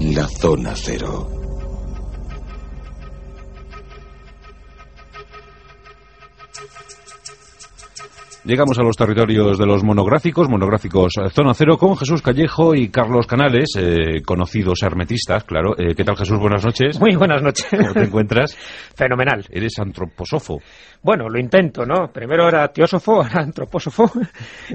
La zona cero. Llegamos a los territorios de los monográficos, monográficos eh, Zona Cero, con Jesús Callejo y Carlos Canales, eh, conocidos hermetistas, claro. Eh, ¿Qué tal, Jesús? Buenas noches. Muy buenas noches. ¿Cómo te encuentras? Fenomenal. Eres antroposofo. Bueno, lo intento, ¿no? Primero era teósofo, ahora antroposofo.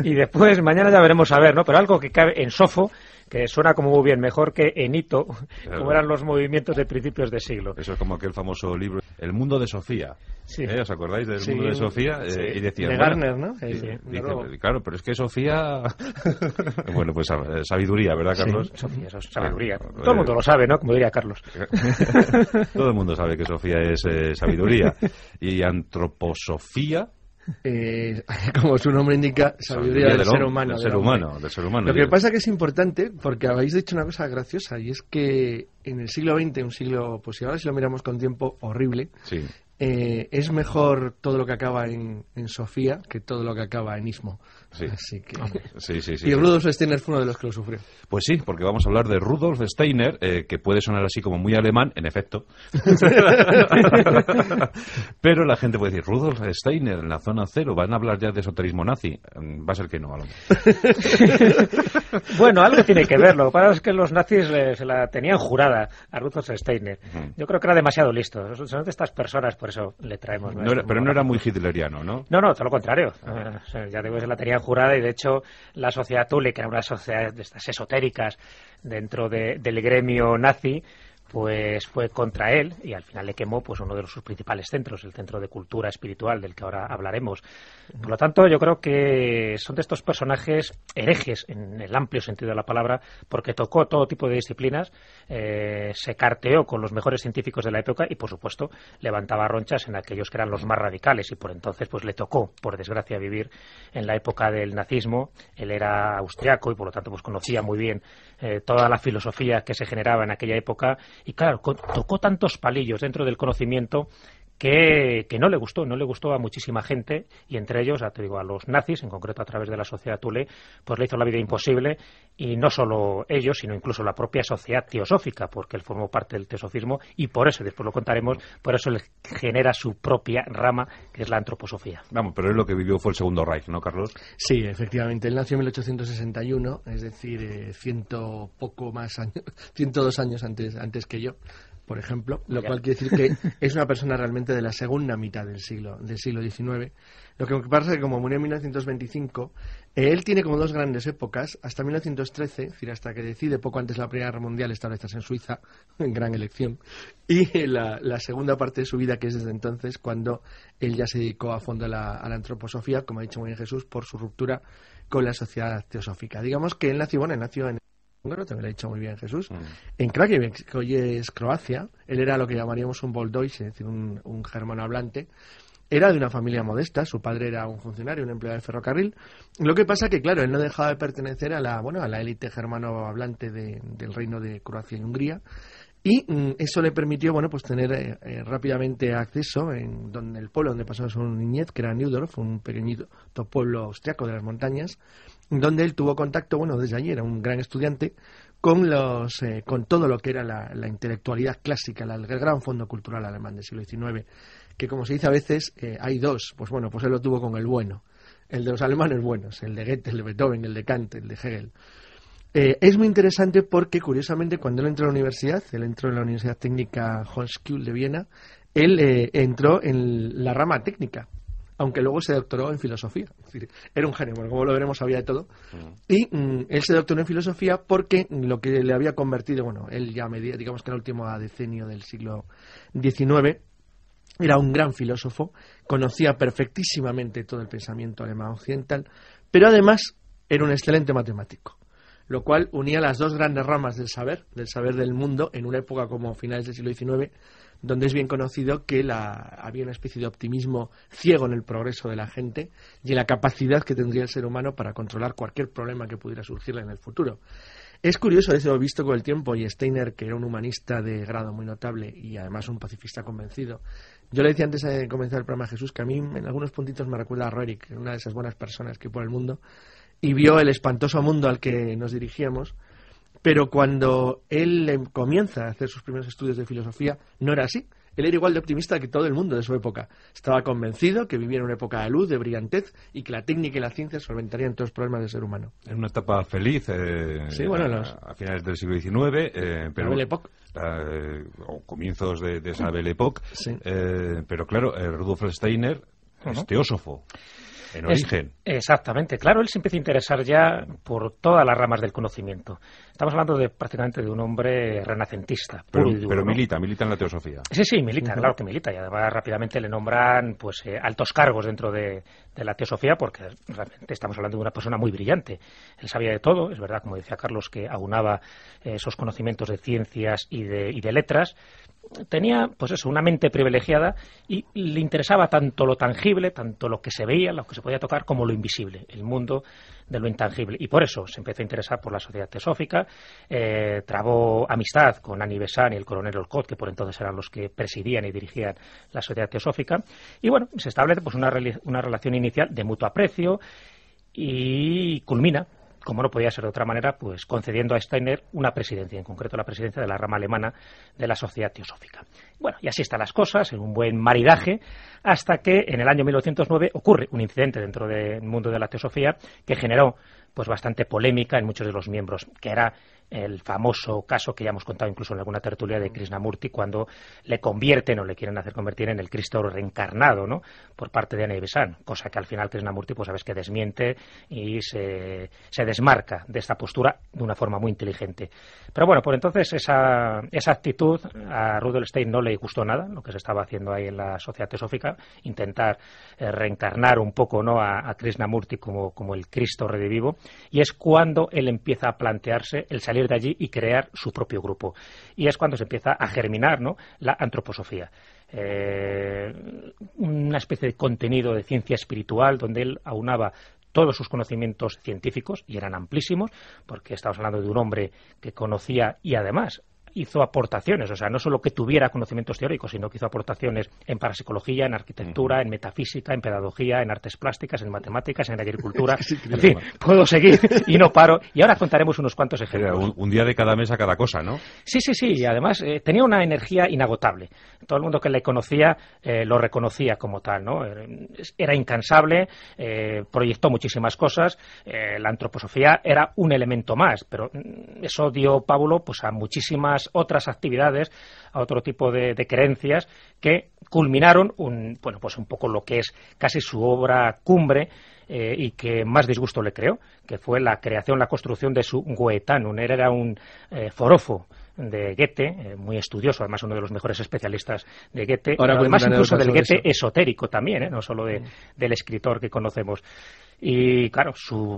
y después mañana ya veremos a ver, ¿no? Pero algo que cabe en sofo que suena como muy bien, mejor que Enito, como eran los movimientos de principios de siglo. Eso es como aquel famoso libro, El mundo de Sofía. ¿eh? ¿Os acordáis del mundo de Sofía? Eh, y decía, de Garner, ¿no? Dice, claro, pero es que Sofía. bueno, pues eh, sabiduría, ¿verdad, Carlos? Sofía, es sabiduría. Todo el mundo eh, lo sabe, ¿no? Como diría Carlos. Todo el mundo sabe que Sofía es sabiduría. Y antroposofía eh, como su nombre indica, sabiduría, del, ser humano. ser humano, ser humano. Lo que pasa es que es importante, porque habéis dicho una cosa graciosa, y es que en el siglo XX, un siglo, pues si lo miramos con tiempo horrible, eh, es mejor todo lo que acaba en, en Sofía que todo lo que acaba en Istmo. Sí. Sí, sí, y Rudolf Steiner fue uno de los que lo sufrió. Pues sí, porque vamos a hablar de Rudolf Steiner, eh, que puede sonar así como muy alemán, en efecto. Pero la gente puede decir, Rudolf Steiner en la zona cero, van a hablar ya de esoterismo nazi. Mm, va a ser que no, a lo mejor. bueno, algo tiene que verlo Lo que pasa es que los nazis se la tenían jurada a Rudolf Steiner. Yo creo que era demasiado listo. Son de estas personas, por eso le traemos. pero no era muy hitleriano, ¿no? No, no, todo lo contrario. Ah, ya digo, la tenían Jurada y de hecho la sociedad Tule que era una sociedad de estas esotéricas dentro del gremio nazi, pues fue contra él y al final le quemó pues uno de sus principales centros, el Centro de Cultura Espiritual del que ahora hablaremos. Por lo tanto, yo creo que son de estos personajes herejes en el amplio sentido de la palabra porque tocó todo tipo de disciplinas, eh, se carteó con los mejores científicos de la época y, por supuesto, levantaba ronchas en aquellos que eran los más radicales y por entonces pues le tocó, por desgracia, vivir en la época del nazismo. Él era austriaco y, por lo tanto, pues conocía muy bien eh, toda la filosofía que se generaba en aquella época y claro, tocó tantos palillos dentro del conocimiento que, no le gustó, no le gustó a muchísima gente y entre ellos, te digo, a los nazis, en concreto a través de la sociedad Tule, pues le hizo la vida imposible y no solo ellos, sino incluso la propia sociedad teosófica, porque él formó parte del teosofismo y por eso, después lo contaremos, por eso le genera su propia rama, que es la antroposofía. Vamos, pero es lo que vivió fue el segundo Reich, ¿no, Carlos? Sí, efectivamente. Él nació en 1861, es decir, eh, ciento poco más años, 102 años antes, antes que yo por ejemplo, lo cual quiere decir que es una persona realmente de la segunda mitad del siglo, del siglo XIX. Lo que pasa es que como murió en 1925, él tiene como dos grandes épocas, hasta 1913, es decir, hasta que decide poco antes la Primera Guerra Mundial establecerse en Suiza, en gran elección, y la, segunda parte de su vida, que es desde entonces, cuando él ya se dedicó a fondo a la, antroposofía, como ha dicho muy bien Jesús, por su ruptura con la sociedad teosófica. Digamos que él nació, nació en bueno, también lo ha dicho muy bien Jesús. Mm. En Krakow, que hoy es Croacia, él era lo que llamaríamos un Boldois, es decir, un, germano hablante. Era de una familia modesta, su padre era un funcionario, un empleado de ferrocarril. Lo que pasa que, claro, él no dejaba de pertenecer a la, bueno, a la élite germano hablante del reino de Croacia y Hungría. Y mm, eso le permitió, bueno, pues tener eh, eh, rápidamente acceso en donde el pueblo donde pasaba su niñez, que era Neudorf, un pequeñito pueblo austriaco de las montañas, donde él tuvo contacto, bueno, desde allí era un gran estudiante, con, los, eh, con todo lo que era la, intelectualidad clásica, el gran fondo cultural alemán del siglo XIX, que como se dice a veces, eh, hay dos, pues bueno, pues él lo tuvo con el bueno, el de los alemanes buenos, el de Goethe, el de Beethoven, el de Kant, el de Hegel. Eh, es muy interesante porque, curiosamente, cuando él entró a la universidad, él entró en la Universidad Técnica Holzkühl de Viena, él entró en la rama técnica, aunque luego se doctoró en filosofía. Es decir, era un genio, como lo veremos, había de todo. Mm. Y mm, él se doctoró en filosofía porque lo que le había convertido, bueno, él ya medía, digamos que en el último decenio del siglo XIX, era un gran filósofo, conocía perfectísimamente todo el pensamiento alemán occidental, pero además era un excelente matemático lo cual unía las dos grandes ramas del saber, del saber del mundo, en una época como finales del siglo XIX, donde es bien conocido que la, había una especie de optimismo ciego en el progreso de la gente y en la capacidad que tendría el ser humano para controlar cualquier problema que pudiera surgirle en el futuro. Es curioso eso he visto con el tiempo y Steiner, que era un humanista de grado muy notable y además un pacifista convencido. Yo le decía antes de comenzar el programa a Jesús que a mí en algunos puntitos me recuerda a Roerich, una de esas buenas personas que por el mundo y vio el espantoso mundo al que nos dirigíamos, pero cuando él em, comienza a hacer sus primeros estudios de filosofía, no era así. Él era igual de optimista que todo el mundo de su época. Estaba convencido que vivía en una época de luz, de brillantez, y que la técnica y la ciencia solventarían todos los problemas del ser humano. En una etapa feliz, eh, a, finales del siglo XIX, eh, pero... Eh, o comienzos de, esa Belle Époque, pero claro, Rudolf Steiner es teósofo. En origen. exactamente, claro, él se empieza a interesar ya por todas las ramas del conocimiento. Estamos hablando de prácticamente de un hombre renacentista. Pero, milita, milita en la teosofía. Sí, sí, milita, claro que milita. Y además rápidamente le nombran pues eh, altos cargos dentro de, la teosofía porque realmente estamos hablando de una persona muy brillante. Él sabía de todo, es verdad, como decía Carlos, que aunaba eh, esos conocimientos de ciencias y de, y de letras, tenía, pues eso, una mente privilegiada y le interesaba tanto lo tangible, tanto lo que se veía, lo que se podía tocar, como lo invisible, el mundo de lo intangible. Y por eso se empezó a interesar por la sociedad teosófica, eh, trabó amistad con Annie Besant y el coronel Olcott, que por entonces eran los que presidían y dirigían la sociedad teosófica. Y bueno, se establece pues una, una relación inicial de mutuo aprecio y culmina como no podía ser de otra manera, pues concediendo a Steiner una presidencia, en concreto la presidencia de la rama alemana de la Sociedad Teosófica. Bueno, y así están las cosas, en un buen maridaje, hasta que en el año 1909 ocurre un incidente dentro del mundo de la teosofía que generó pues bastante polémica en muchos de los miembros, que era el famoso caso que ya hemos contado incluso en alguna tertulia de Krishnamurti cuando le convierten o le quieren hacer convertir en el Cristo reencarnado, ¿no? Por parte de Anaibesan, cosa que al final Krishnamurti, pues sabes que desmiente y se, se, desmarca de esta postura de una forma muy inteligente. Pero bueno, por entonces esa, esa actitud a Rudolf Stein no le gustó nada, lo que se estaba haciendo ahí en la sociedad teosófica, intentar eh, reencarnar un poco, ¿no? A, a Krishnamurti como, como el Cristo redivivo, y es cuando él empieza a plantearse el salir de allí y crear su propio grupo. Y es cuando se empieza a germinar ¿no? la antroposofía. Eh, una especie de contenido de ciencia espiritual donde él aunaba todos sus conocimientos científicos y eran amplísimos, porque estamos hablando de un hombre que conocía y además hizo aportaciones, o sea, no solo que tuviera conocimientos teóricos, sino que hizo aportaciones en parapsicología, en arquitectura, en metafísica, en pedagogía, en artes plásticas, en matemáticas, en agricultura. en fin, puedo seguir y no paro. Y ahora contaremos unos cuantos ejemplos. Un, día de cada mes a cada cosa, ¿no? Sí, sí, sí. Y además eh, tenía una energía inagotable. Todo el mundo que le conocía eh, lo reconocía como tal, ¿no? Eh, era incansable, proyectó muchísimas cosas. la antroposofía era un elemento más, pero mm, eso dio Pablo pues, a muchísimas otras, actividades, a otro tipo de, creencias que culminaron, un, bueno, pues un poco lo que es casi su obra cumbre, eh, y que más disgusto le creo, que fue la creación, la construcción de su Goetanum. un era un eh, forofo de Goethe, eh, muy estudioso, además uno de los mejores especialistas de Goethe, Ahora además incluso del Goethe esotérico también, no solo de, mm. del escritor que conocemos. Y claro, su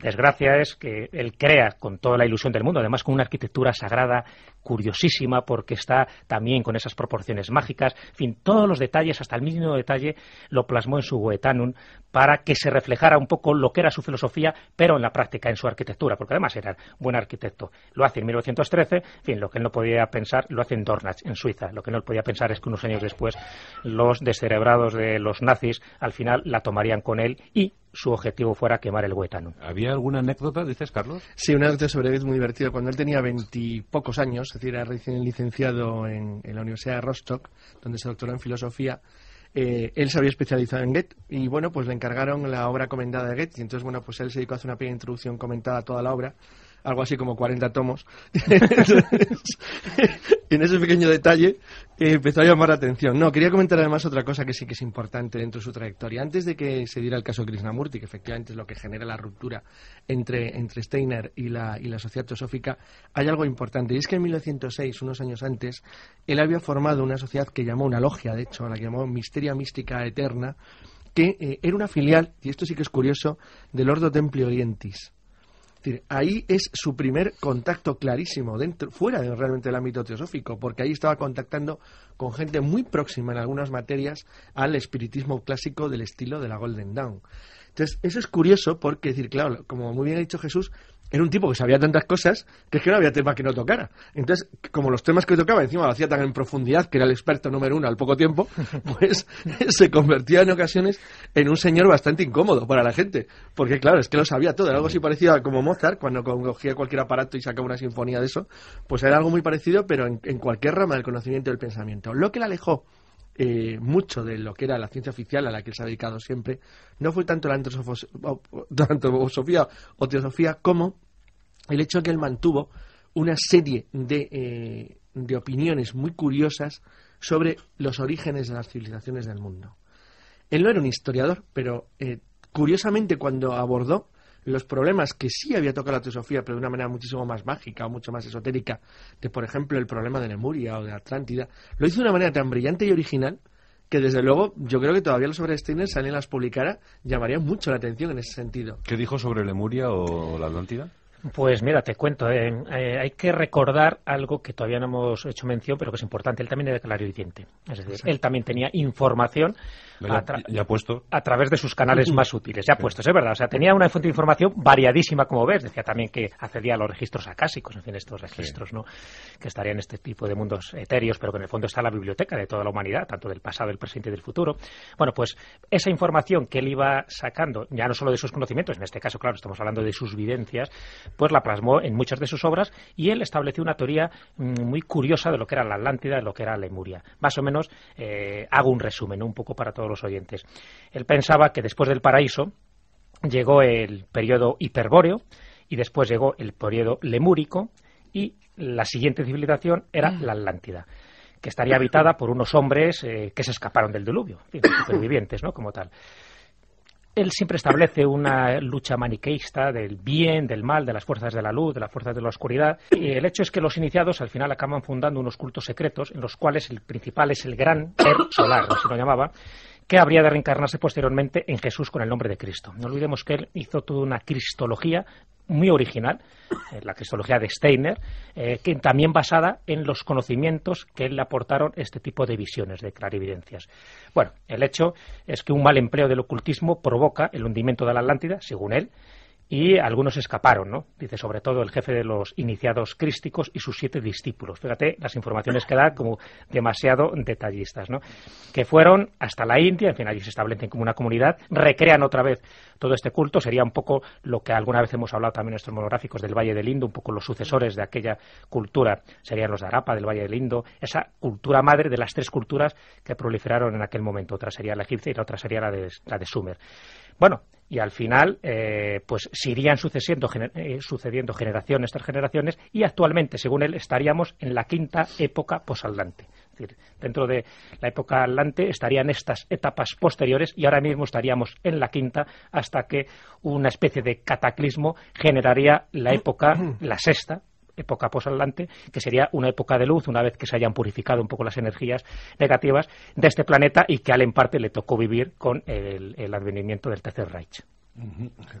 desgracia es que él crea con toda la ilusión del mundo, además con una arquitectura sagrada curiosísima porque está también con esas proporciones mágicas, en fin, todos los detalles, hasta el mínimo detalle, lo plasmó en su Goetanum para que se reflejara un poco lo que era su filosofía, pero en la práctica, en su arquitectura, porque además era buen arquitecto. Lo hace en 1913, en fin, lo que él no podía pensar lo hace en Dornach, en Suiza. Lo que no podía pensar es que unos años después los descerebrados de los nazis al final la tomarían con él y su objetivo fuera quemar el Huétano. ¿Había alguna anécdota, dices, Carlos? Sí, una anécdota sobre es muy divertida. Cuando él tenía veintipocos años, es decir, era recién licenciado en, la Universidad de Rostock, donde se doctoró en filosofía, eh, él se había especializado en Goethe y bueno, pues le encargaron la obra comentada de Goethe y entonces bueno, pues él se dedicó a hacer una pequeña introducción comentada a toda la obra algo así como 40 tomos. en ese pequeño detalle eh, empezó a llamar la atención. No, quería comentar además otra cosa que sí que es importante dentro de su trayectoria. Antes de que se diera el caso de Krishnamurti, que efectivamente es lo que genera la ruptura entre, entre Steiner y la, y la sociedad teosófica, hay algo importante. Y es que en 1906, unos años antes, él había formado una sociedad que llamó una logia, de hecho, la que llamó Misteria Mística Eterna, que eh, era una filial, y esto sí que es curioso, del Ordo Templi Orientis decir, ahí es su primer contacto clarísimo, dentro, fuera de, realmente del ámbito teosófico, porque ahí estaba contactando con gente muy próxima en algunas materias al espiritismo clásico del estilo de la Golden Dawn. Entonces, eso es curioso porque, decir, claro, como muy bien ha dicho Jesús, era un tipo que sabía tantas cosas que es que no había tema que no tocara. Entonces, como los temas que tocaba encima lo hacía tan en profundidad que era el experto número uno al poco tiempo, pues se convertía en ocasiones en un señor bastante incómodo para la gente. Porque claro, es que lo sabía todo. Era algo así parecido a como Mozart, cuando cogía cualquier aparato y sacaba una sinfonía de eso. Pues era algo muy parecido, pero en, cualquier rama del conocimiento y del pensamiento. Lo que la alejó eh, mucho de lo que era la ciencia oficial a la que se ha dedicado siempre, no fue tanto la antroposofía o teosofía como el hecho de que él mantuvo una serie de, eh, de opiniones muy curiosas sobre los orígenes de las civilizaciones del mundo. Él no era un historiador, pero eh, curiosamente cuando abordó los problemas que sí había tocado la teosofía, pero de una manera muchísimo más mágica o mucho más esotérica, de por ejemplo el problema de Lemuria o de Atlántida, lo hizo de una manera tan brillante y original que desde luego yo creo que todavía los sobre Steiner, si alguien las publicara, llamaría mucho la atención en ese sentido. ¿Qué dijo sobre Lemuria o la Atlántida? Pues mira, te cuento, eh, eh, hay que recordar algo que todavía no hemos hecho mención, pero que es importante. Él también era clarividente. Es decir, él también tenía información a, través de sus canales más útiles, ya ha puestos, es verdad. O sea, tenía una fuente de información variadísima, como ves. Decía también que accedía a los registros acásicos, en fin, estos registros, ¿no? Que estarían en este tipo de mundos etéreos, pero que en el fondo está la biblioteca de toda la humanidad, tanto del pasado, del presente y del futuro. Bueno, pues esa información que él iba sacando, ya no solo de sus conocimientos, en este caso, claro, estamos hablando de sus vivencias, pues la plasmó en muchas de sus obras y él estableció una teoría mm, muy curiosa de lo que era la Atlántida, de lo que era Lemuria. Más o menos eh, hago un resumen, un poco para todos los oyentes. Él pensaba que después del paraíso llegó el periodo hiperbóreo y después llegó el periodo lemúrico y la siguiente civilización era mm. la Atlántida que estaría habitada por unos hombres eh, que se escaparon del diluvio, supervivientes, ¿no? Como tal él siempre establece una lucha maniqueísta del bien, del mal, de las fuerzas de la luz, de las fuerzas de la oscuridad. Y el hecho es que los iniciados al final acaban fundando unos cultos secretos en los cuales el principal es el gran ser solar, así lo llamaba, que habría de reencarnarse posteriormente en Jesús con el nombre de Cristo. No olvidemos que él hizo toda una cristología muy original, eh, la cristología de Steiner, eh, que también basada en los conocimientos que le aportaron este tipo de visiones, de clarividencias. Bueno, el hecho es que un mal empleo del ocultismo provoca el hundimiento de la Atlántida, según él, y algunos escaparon, ¿no? Dice sobre todo el jefe de los iniciados crísticos y sus siete discípulos. Fíjate las informaciones que da como demasiado detallistas, ¿no? Que fueron hasta la India, en fin, allí se establecen como una comunidad, recrean otra vez todo este culto, sería un poco lo que alguna vez hemos hablado también en nuestros monográficos del Valle del Indo, un poco los sucesores de aquella cultura, serían los de Arapa, del Valle del Indo, esa cultura madre de las tres culturas que proliferaron en aquel momento. Otra sería la egipcia y la otra sería la de, la de Sumer. Bueno, y al final eh, pues se irían sucediendo, eh, sucediendo generaciones tras generaciones y actualmente, según él, estaríamos en la quinta época posaldante. Es decir, dentro de la época alante estarían estas etapas posteriores y ahora mismo estaríamos en la quinta hasta que una especie de cataclismo generaría la época, la sexta, época posatlante, que sería una época de luz, una vez que se hayan purificado un poco las energías negativas de este planeta y que al en parte le tocó vivir con el, advenimiento del Tercer Reich.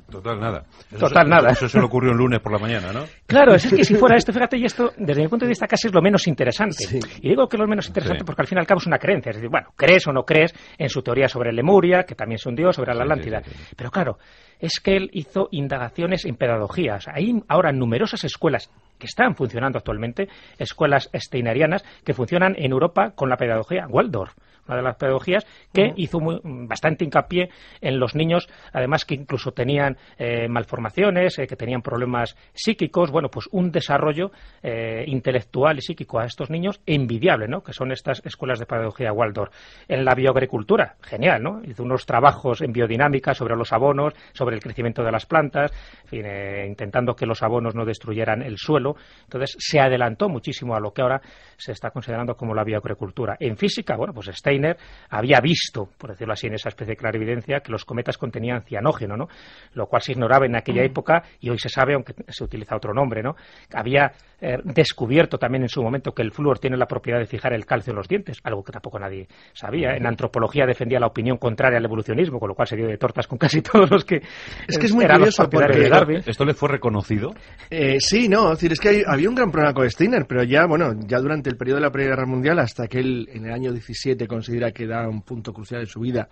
Total nada. Total nada. Eso se le ocurrió un lunes por la mañana, ¿no? Claro, es que si fuera esto, fíjate, y esto desde mi punto de vista casi es lo menos interesante. Y digo que es lo menos interesante porque al fin y al cabo es una creencia. Es decir, bueno, crees o no crees en su teoría sobre Lemuria, que también un dios, sobre la Atlántida. Pero claro, es que él hizo indagaciones en pedagogías. Hay ahora numerosas escuelas que están funcionando actualmente, escuelas steinerianas que funcionan en Europa con la pedagogía Waldorf una de las pedagogías, que hizo bastante hincapié en los niños, además que incluso tenían eh, malformaciones, eh, que tenían problemas psíquicos, bueno, pues un desarrollo eh, intelectual y psíquico a estos niños envidiable, ¿no? Que son estas escuelas de pedagogía Waldorf. En la bioagricultura, genial, ¿no? Hizo unos trabajos en biodinámica sobre los abonos, sobre el crecimiento de las plantas, eh, intentando que los abonos no destruyeran el suelo. Entonces se adelantó muchísimo a lo que ahora se está considerando como la bioagricultura. En física, bueno, pues Steiner había visto, por decirlo así, en esa especie de clarividencia, que los cometas contenían cianógeno, ¿no? Lo cual se ignoraba en aquella mm. época y hoy se sabe, aunque se utiliza otro nombre, ¿no? Había eh, descubierto también en su momento que el flúor tiene la propiedad de fijar el calcio en los dientes, algo que tampoco nadie sabía. En mm. antropología defendía la opinión contraria al evolucionismo, con lo cual se dio de tortas con casi todos los que es que es muy curioso porque... ¿Esto le fue reconocido? Eh, sí, no, es decir, es que había un gran problema con Steiner, pero ya, bueno, ya durante el periodo de la Primera Guerra Mundial, hasta que él en el año 17 considera que da un punto crucial en su vida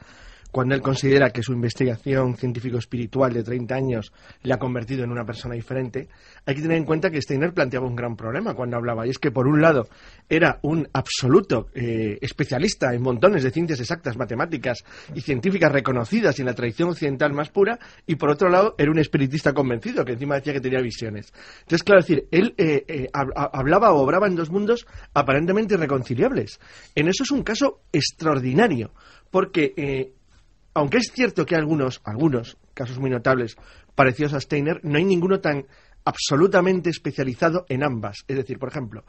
cuando él considera que su investigación científico-espiritual de 30 años le ha convertido en una persona diferente, hay que tener en cuenta que Steiner planteaba un gran problema cuando hablaba, y es que por un lado era un absoluto eh, especialista en montones de ciencias exactas, matemáticas y científicas reconocidas y en la tradición occidental más pura, y por otro lado era un espiritista convencido que encima decía que tenía visiones. Entonces, claro, es decir, él eh, eh, hablaba o obraba en dos mundos aparentemente irreconciliables. En eso es un caso extraordinario, porque aunque es cierto que hay algunos, casos muy notables parecidos a Steiner, no hay ninguno tan absolutamente especializado en ambas. Es decir, por ejemplo,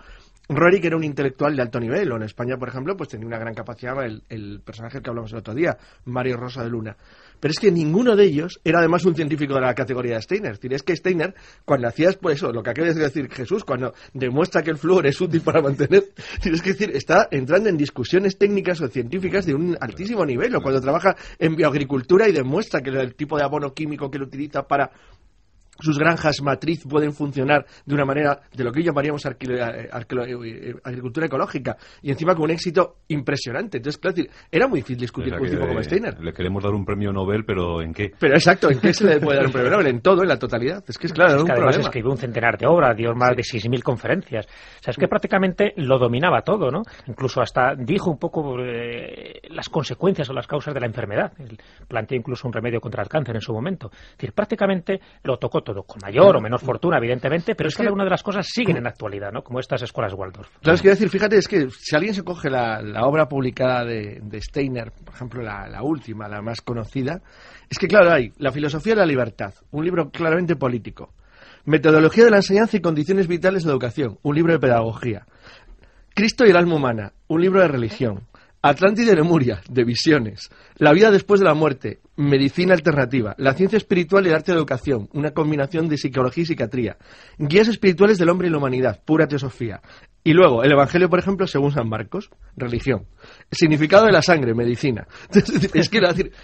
que era un intelectual de alto nivel, o en España, por ejemplo, pues tenía una gran capacidad el, el personaje que hablamos el otro día, Mario Rosa de Luna. Pero es que ninguno de ellos era además un científico de la categoría de Steiner. Es, decir, es que Steiner, cuando hacías pues eso, lo que acabas de decir Jesús, cuando demuestra que el flúor es útil para mantener, tienes que decir, está entrando en discusiones técnicas o científicas de un altísimo nivel, o cuando trabaja en bioagricultura y demuestra que el tipo de abono químico que lo utiliza para sus granjas matriz pueden funcionar de una manera de lo que llamaríamos eh, eh, eh, agricultura ecológica y encima con un éxito impresionante. Entonces, claro, era muy difícil discutir con un tipo como Steiner. Le queremos dar un premio Nobel, pero ¿en qué? Pero exacto, ¿en qué se le puede dar un premio Nobel? En todo, en la totalidad. Es que es claro, además escribió un centenar de obras, dio más de 6.000 conferencias. O sea, es que prácticamente lo dominaba todo, ¿no? Incluso hasta dijo un poco las consecuencias o las causas de la enfermedad. planteó incluso un remedio contra el cáncer en su momento. Es decir, prácticamente lo tocó todo con mayor o menor fortuna, evidentemente, pero es que algunas de las cosas siguen en la actualidad, ¿no? Como estas escuelas Waldorf. Claro, es que decir, fíjate, es que si alguien se coge la, obra publicada de, Steiner, por ejemplo, la, última, la más conocida, es que, claro, hay La filosofía de la libertad, un libro claramente político. Metodología de la enseñanza y condiciones vitales de educación, un libro de pedagogía. Cristo y el alma humana, un libro de religión. Atlántida de Lemuria, de visiones. La vida después de la muerte, Medicina alternativa, la ciencia espiritual y el arte de educación, una combinación de psicología y psiquiatría, guías espirituales del hombre y la humanidad, pura teosofía. Y luego, el Evangelio, por ejemplo, según San Marcos, religión. Significado de la sangre, medicina. es que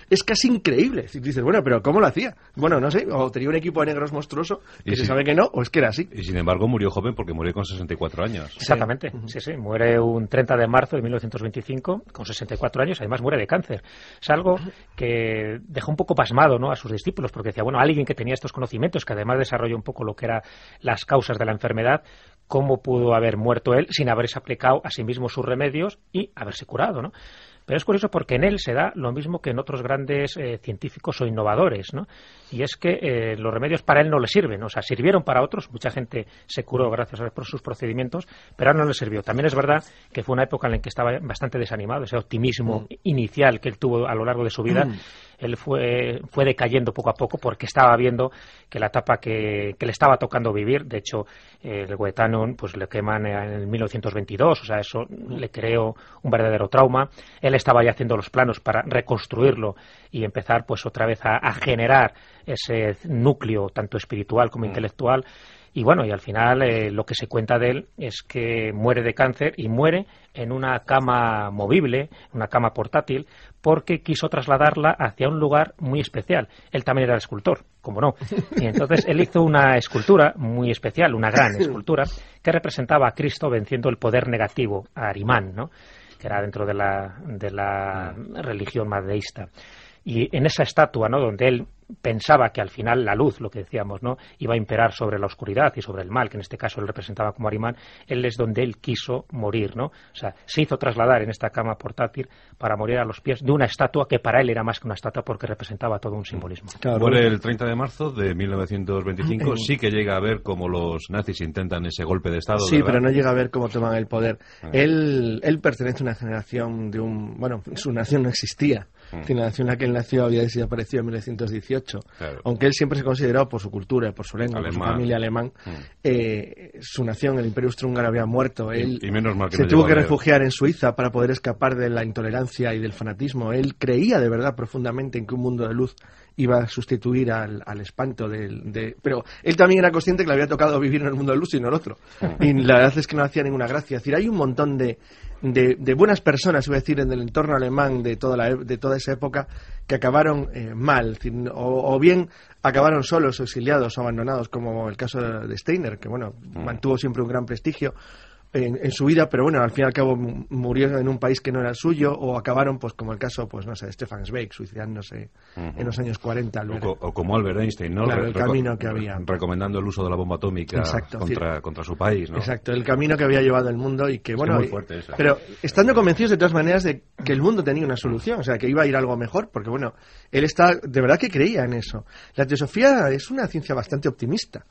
es casi increíble. si dices, bueno, pero ¿cómo lo hacía? Bueno, no sé, o tenía un equipo de negros monstruoso, que y se sabe que no, o es que era así. Y sin embargo murió joven porque murió con 64 años. Exactamente, sí, sí, muere un 30 de marzo de 1925 con 64 años, además muere de cáncer. Es algo que dejó un poco pasmado ¿no? a sus discípulos, porque decía, bueno, alguien que tenía estos conocimientos, que además desarrolló un poco lo que eran las causas de la enfermedad, ¿cómo pudo haber muerto él sin haberse aplicado a sí mismo sus remedios y haberse curado? ¿no? Pero es curioso porque en él se da lo mismo que en otros grandes eh, científicos o innovadores, ¿no? Y es que eh, los remedios para él no le sirven, o sea, sirvieron para otros, mucha gente se curó gracias a sus procedimientos, pero no le sirvió. También es verdad que fue una época en la que estaba bastante desanimado, ese optimismo mm. inicial que él tuvo a lo largo de su vida. él fue, fue decayendo poco a poco porque estaba viendo que la etapa que, le estaba tocando vivir, de hecho, eh, el Guetanón pues, le queman en 1922, o sea, eso le creó un verdadero trauma. Él estaba ya haciendo los planos para reconstruirlo y empezar pues otra vez a, generar ese núcleo tanto espiritual como mm. intelectual. Y bueno, y al final eh, lo que se cuenta de él es que muere de cáncer y muere en una cama movible, una cama portátil, porque quiso trasladarla hacia un lugar muy especial. Él también era escultor, como no. Y entonces él hizo una escultura muy especial, una gran escultura, que representaba a Cristo venciendo el poder negativo, a Arimán, ¿no? que era dentro de la, de la mm. religión madeísta. Y en esa estatua, ¿no? donde él pensaba que al final la luz, lo que decíamos, ¿no? iba a imperar sobre la oscuridad y sobre el mal, que en este caso él representaba como Arimán, él es donde él quiso morir, ¿no? O sea, se hizo trasladar en esta cama portátil para morir a los pies de una estatua que para él era más que una estatua porque representaba todo un simbolismo. Claro. el 30 de marzo de 1925, sí que llega a ver cómo los nazis intentan ese golpe de Estado. Sí, pero no llega a ver cómo toman el poder. Ah. Él, él pertenece a una generación de un... Bueno, su nación no existía Mm. en la que él nació, había desaparecido en 1918. Aunque él siempre se consideraba por su cultura, por su lengua, por su familia alemán, mm. eh, su nación, el Imperio Austrohúngaro, había muerto. Él se tuvo que refugiar en Suiza para poder escapar de la intolerancia y del fanatismo. Él creía de verdad profundamente en que un mundo de luz iba a sustituir al, al espanto del... De... Pero él también era consciente que le había tocado vivir en el mundo de luz y no el otro. Ah. Y la verdad es que no hacía ninguna gracia. Es decir, hay un montón de, de, buenas personas, iba a decir, en el entorno alemán de toda, la, de toda esa época que acabaron eh, mal, o, o, bien acabaron solos, exiliados o abandonados, como el caso de Steiner, que bueno, mm. mantuvo siempre un gran prestigio, en, su vida, pero bueno, al fin y al cabo murió en un país que no era suyo o acabaron, pues como el caso, pues no sé, de Stefan Zweig, suicidándose en los años 40. O, como Albert Einstein, ¿no? el camino que había. Recomendando el uso de la bomba atómica contra, contra su país, ¿no? Exacto, el camino que había llevado el mundo y que, bueno, fuerte pero estando convencidos de todas maneras de que el mundo tenía una solución, o sea, que iba a ir algo mejor, porque bueno, él está, de verdad que creía en eso. La teosofía es una ciencia bastante optimista.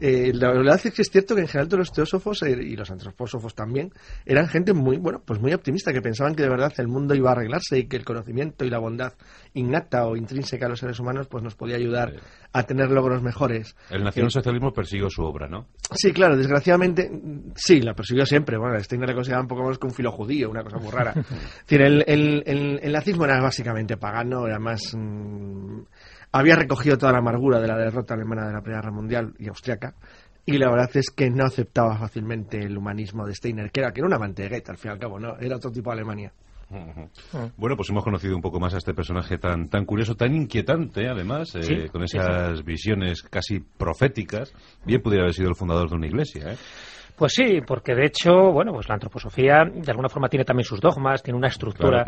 Eh, la verdad es que es cierto que en general todos los teósofos eh, y los antropólogos filósofos también, eran gente muy, bueno, pues muy optimista, que pensaban que de verdad el mundo iba a arreglarse y que el conocimiento y la bondad innata o intrínseca a los seres humanos pues nos podía ayudar a tener logros mejores. El nacional-socialismo persiguió su obra, ¿no? Sí, claro, desgraciadamente, sí, la persiguió siempre. Bueno, Steiner la consideraba un poco más que un filo judío, una cosa muy rara. es decir, el, el, nazismo era básicamente pagano, era más... Mm, había recogido toda la amargura de la derrota alemana de la Primera Guerra Mundial y austriaca, y la verdad es que no aceptaba fácilmente el humanismo de Steiner, que era, que era de Goethe, al fin y al cabo, ¿no? era otro tipo de Alemania. Bueno, pues hemos conocido un poco más a este personaje tan, tan curioso, tan inquietante, además, eh, con esas visiones casi proféticas. Bien pudiera haber sido el fundador de una iglesia. ¿eh? Pues sí, porque de hecho, bueno, pues la antroposofía de alguna forma tiene también sus dogmas, tiene una estructura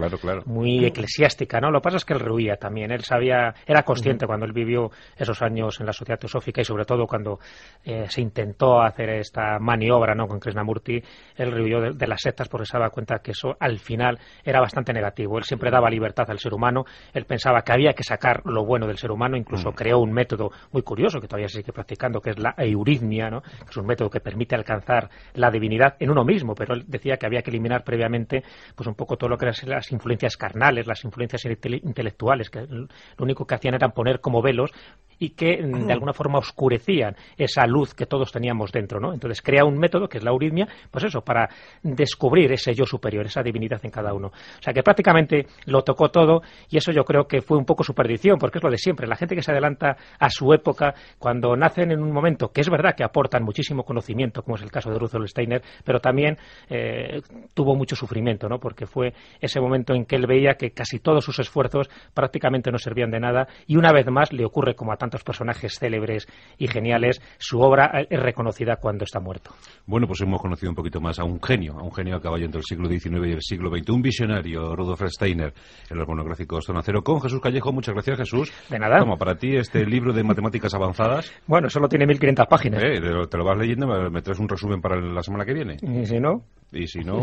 muy eclesiástica, ¿no? Lo que pasa es que él rehuía también, él sabía, era consciente cuando él vivió esos años en la sociedad teosófica y sobre todo cuando eh, se intentó hacer esta maniobra, ¿no? Con Krishnamurti, él rehuyó de, las sectas porque se daba cuenta que eso al final era bastante negativo. Él siempre daba libertad al ser humano, él pensaba que había que sacar lo bueno del ser humano, incluso mm. creó un método muy curioso que todavía se sigue practicando, que es la euridmia, ¿no? Que es un método que permite alcanzar la divinidad en uno mismo, pero él decía que había que eliminar previamente pues un poco todo lo que eran las influencias carnales, las influencias intelectuales, que lo único que hacían era poner como velos y que mm, de mm. alguna forma oscurecían esa luz que todos teníamos dentro, ¿no? Entonces crea un método que es la uridmia, pues eso, para descubrir ese yo superior, esa divinidad en cada uno. O sea que prácticamente lo tocó todo y eso yo creo que fue un poco su perdición, porque es lo de siempre, la gente que se adelanta a su época, cuando nacen en un momento, que es verdad que aportan muchísimo conocimiento, como es el caso de Rudolf Steiner, pero también eh, tuvo mucho sufrimiento, ¿no? Porque fue ese momento en que él veía que casi todos sus esfuerzos prácticamente no servían de nada y una vez más le ocurre como a tantos personajes célebres y geniales, su obra es reconocida cuando está muerto. Bueno, pues hemos conocido un poquito más a un genio, a un genio a caballo entre el siglo XIX y el siglo XX, un visionario, Rudolf Steiner, en los monográficos Zona Cero, con Jesús Callejo. Muchas gracias, Jesús. De nada. Como para ti este libro de matemáticas avanzadas. Bueno, solo tiene 1.500 páginas. Eh, te lo vas leyendo, me traes un resumen para la semana que viene. ¿Y si no? Y si no...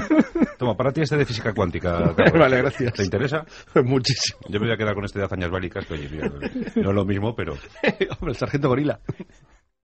Toma, para ti este de física cuántica. vale, gracias. ¿Te interesa? Muchísimo. Yo me voy a quedar con este de hazañas bálicas, que oye, no lo mismo, pero... Hombre, el sargento gorila.